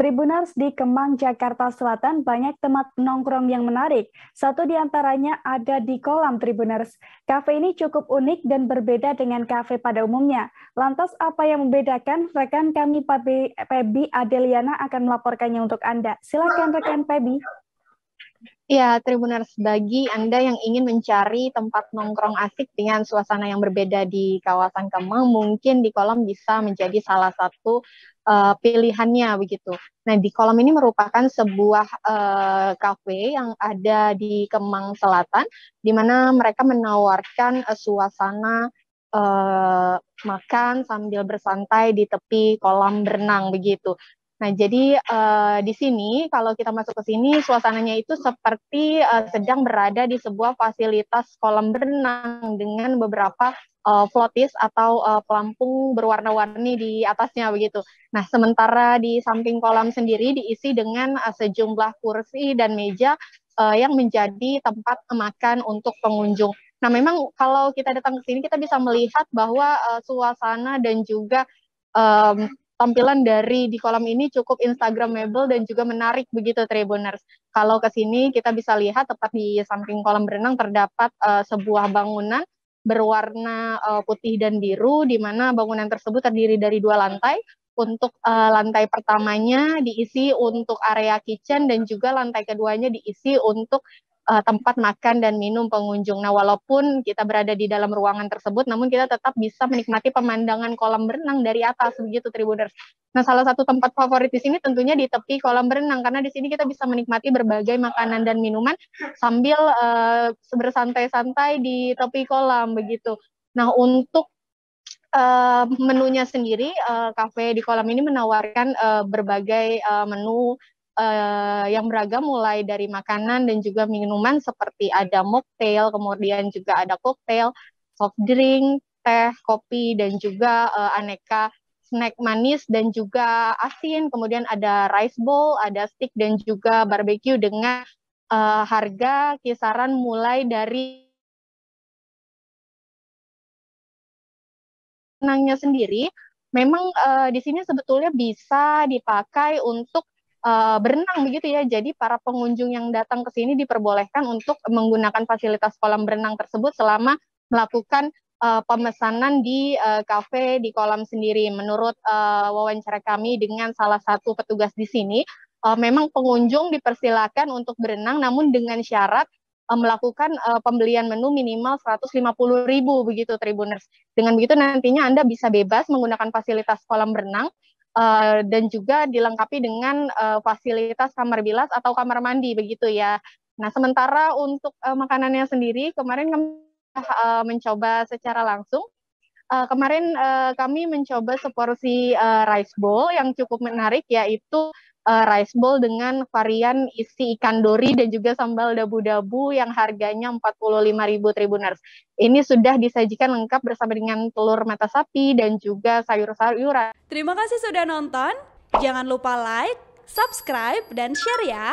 Tribunars di Kemang, Jakarta Selatan banyak tempat nongkrong yang menarik. Satu di antaranya ada di kolam Tribunars. Kafe ini cukup unik dan berbeda dengan kafe pada umumnya. Lantas apa yang membedakan? Rekan kami Pebi Adeliana akan melaporkannya untuk Anda. Silakan rekan Pebi. Ya, Tribuners, bagi Anda yang ingin mencari tempat nongkrong asik dengan suasana yang berbeda di kawasan Kemang, mungkin di kolam bisa menjadi salah satu uh, pilihannya begitu. Nah, di kolam ini merupakan sebuah uh, yang ada di Kemang Selatan, di mana mereka menawarkan uh, suasana uh, makan sambil bersantai di tepi kolam berenang begitu. Nah, jadi uh, di sini kalau kita masuk ke sini suasananya itu seperti uh, sedang berada di sebuah fasilitas kolam berenang dengan beberapa uh, eh, flotis atau uh, pelampung berwarna-warni di atasnya begitu. Nah, sementara di samping kolam sendiri diisi dengan uh, sejumlah kursi dan meja uh, yang menjadi tempat makan untuk pengunjung. Nah, memang kalau kita datang ke sini kita bisa melihat bahwa uh, suasana dan juga um, tampilan dari di kolam ini cukup instagramable dan juga menarik begitu Tribuners. Kalau ke sini kita bisa lihat tepat di samping kolam berenang terdapat uh, sebuah bangunan berwarna uh, putih dan biru di mana bangunan tersebut terdiri dari dua lantai. Untuk uh, lantai pertamanya diisi untuk area kitchen dan juga lantai keduanya diisi untuk uh, tempat makan dan minum pengunjung. Nah, walaupun kita berada di dalam ruangan tersebut, namun kita tetap bisa menikmati pemandangan kolam berenang dari atas begitu Tribuners. Nah, salah satu tempat favorit di sini tentunya di tepi kolam berenang karena di sini kita bisa menikmati berbagai makanan dan minuman sambil uh, bersantai-santai di tepi kolam begitu. Nah, untuk uh, menunya sendiri, uh, di kolam ini menawarkan uh, berbagai uh, menu uh, yang beragam mulai dari makanan dan juga minuman seperti ada mocktail, kemudian juga ada koktail, soft drink, teh, kopi dan juga uh, aneka snack manis dan juga asin. Kemudian ada rice bowl, ada stick dan juga barbecue dengan uh, harga kisaran mulai dari nangnya sendiri memang uh, di sini sebetulnya bisa dipakai untuk uh, berenang begitu ya. Jadi para pengunjung yang datang ke sini diperbolehkan untuk menggunakan fasilitas kolam berenang tersebut selama melakukan uh, pemesanan di uh, kafe di kolam sendiri. Menurut uh, wawancara kami dengan salah satu petugas di sini, uh, memang pengunjung dipersilakan untuk berenang namun dengan syarat melakukan uh, pembelian menu minimal 150.000 begitu Tribuners. Dengan begitu nantinya Anda bisa bebas menggunakan fasilitas kolam renang uh, dan juga dilengkapi dengan uh, fasilitas kamar bilas atau kamar mandi begitu ya. Nah, sementara untuk uh, makanannya sendiri kemarin kami uh, mencoba secara langsung. Uh, kemarin uh, kami mencoba seporsi uh, rice bowl yang cukup menarik yaitu uh, rice bowl dengan varian isi ikan dori dan juga sambal dabu-dabu yang harganya 45.000 Tribuners. Ini sudah disajikan lengkap bersama dengan telur mata sapi dan juga sayur-sayuran. Terima kasih sudah nonton. Jangan lupa like, subscribe, dan share ya.